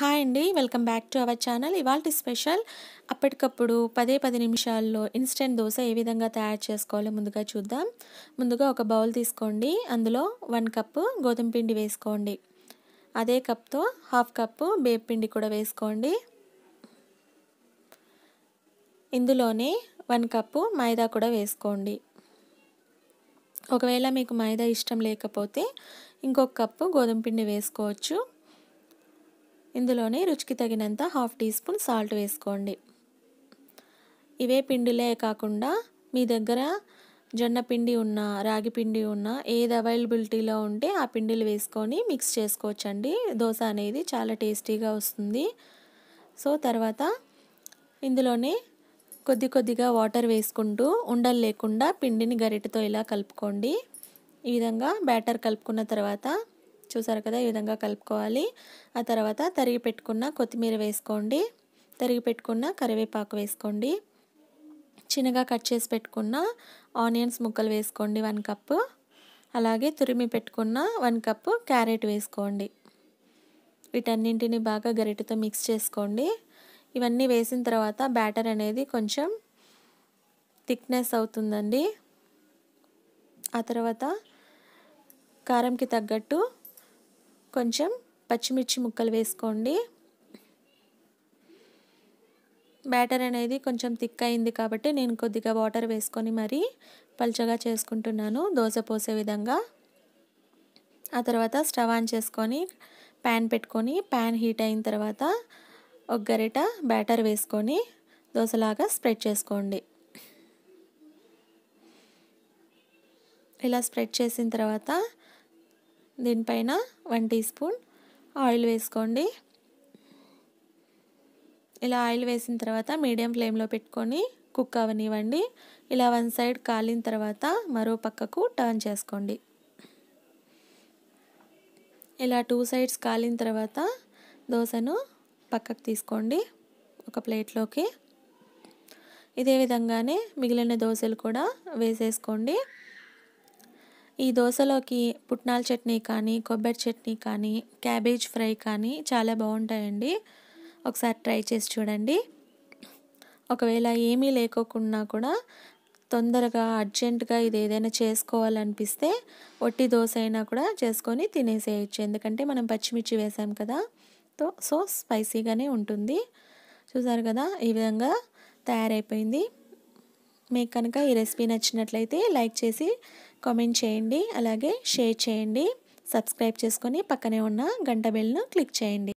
hi అండి welcome back to our channel ఇవాళ special అప్పటికప్పుడు పదే పది నిమిషాల్లో ఇన్స్టెంట్ దోశ ఏ విధంగా తయారు చేసుకోవాలో ముందుగా చూద్దాం ముందుగా ఒక బౌల్ తీసుకోండి అందులో వన్ కప్పు గోధుమ పిండి వేసుకోండి అదే కప్తో హాఫ్ కప్పు బేబ్ పిండి కూడా వేసుకోండి ఇందులోనే వన్ కప్పు మైదా కూడా వేసుకోండి ఒకవేళ మీకు మైదా ఇష్టం లేకపోతే ఇంకొక కప్పు గోధుమ పిండి వేసుకోవచ్చు ఇందులోనే రుచికి తగినంత హాఫ్ టీ స్పూన్ సాల్ట్ వేసుకోండి ఇవే పిండిలే కాకుండా మీ దగ్గర జొన్న పిండి ఉన్న రాగి పిండి ఉన్న ఏది అవైలబిలిటీలో ఉంటే ఆ పిండిలు వేసుకొని మిక్స్ చేసుకోవచ్చండి దోశ అనేది చాలా టేస్టీగా వస్తుంది సో తర్వాత ఇందులోనే కొద్ది కొద్దిగా వాటర్ వేసుకుంటూ ఉండలు లేకుండా పిండిని గరిటతో ఇలా కలుపుకోండి ఈ విధంగా బ్యాటర్ కలుపుకున్న తర్వాత చూసారు కదా ఈ విధంగా కలుపుకోవాలి ఆ తర్వాత తరిగి పెట్టుకున్న కొత్తిమీర వేసుకోండి తరిగి పెట్టుకున్న కరివేపాకు వేసుకోండి చిన్నగా కట్ చేసి పెట్టుకున్న ఆనియన్స్ ముక్కలు వేసుకోండి వన్ కప్పు అలాగే తురిమి పెట్టుకున్న వన్ కప్పు క్యారెట్ వేసుకోండి వీటన్నింటిని బాగా గరిటెతో మిక్స్ చేసుకోండి ఇవన్నీ వేసిన తర్వాత బ్యాటర్ అనేది కొంచెం థిక్నెస్ అవుతుందండి ఆ తర్వాత కారంకి తగ్గట్టు కొంచెం పచ్చిమిర్చి ముక్కలు వేసుకోండి బ్యాటర్ అనేది కొంచెం థిక్ అయింది కాబట్టి నేను కొద్దిగా వాటర్ వేసుకొని మరీ పల్చగా చేసుకుంటున్నాను దోశ పోసే విధంగా ఆ తర్వాత స్టవ్ ఆన్ చేసుకొని ప్యాన్ పెట్టుకొని ప్యాన్ హీట్ అయిన తర్వాత ఒక గరిట బ్యాటర్ వేసుకొని దోశలాగా స్ప్రెడ్ చేసుకోండి ఇలా స్ప్రెడ్ చేసిన తర్వాత దీనిపైన వన్ టీ స్పూన్ ఆయిల్ వేసుకోండి ఇలా ఆయిల్ వేసిన తర్వాత మీడియం ఫ్లేమ్లో పెట్టుకొని కుక్ అవనివ్వండి ఇలా వన్ సైడ్ కాలిన తర్వాత మరో పక్కకు టర్న్ చేసుకోండి ఇలా టూ సైడ్స్ కాలిన తర్వాత దోశను పక్కకు తీసుకోండి ఒక ప్లేట్లోకి ఇదే విధంగానే మిగిలిన దోశలు కూడా వేసేసుకోండి ఈ దోశలోకి పుట్నాల చట్నీ కానీ కొబ్బరి చట్నీ కానీ క్యాబేజ్ ఫ్రై కానీ చాలా బాగుంటాయండి ఒకసారి ట్రై చేసి చూడండి ఒకవేళ ఏమీ లేకోకుండా కూడా తొందరగా అర్జెంటుగా ఇది ఏదైనా చేసుకోవాలనిపిస్తే ఒట్టి దోశ అయినా కూడా చేసుకొని తినేసేయచ్చు ఎందుకంటే మనం పచ్చిమిర్చి వేసాం కదా సో స్పైసీగానే ఉంటుంది చూసారు కదా ఈ విధంగా తయారైపోయింది మీకు కనుక ఈ రెసిపీ నచ్చినట్లయితే లైక్ చేసి కామెంట్ చేయండి అలాగే షేర్ చేయండి సబ్స్క్రైబ్ చేసుకొని పక్కనే ఉన్న గంట బెల్ను క్లిక్ చేయండి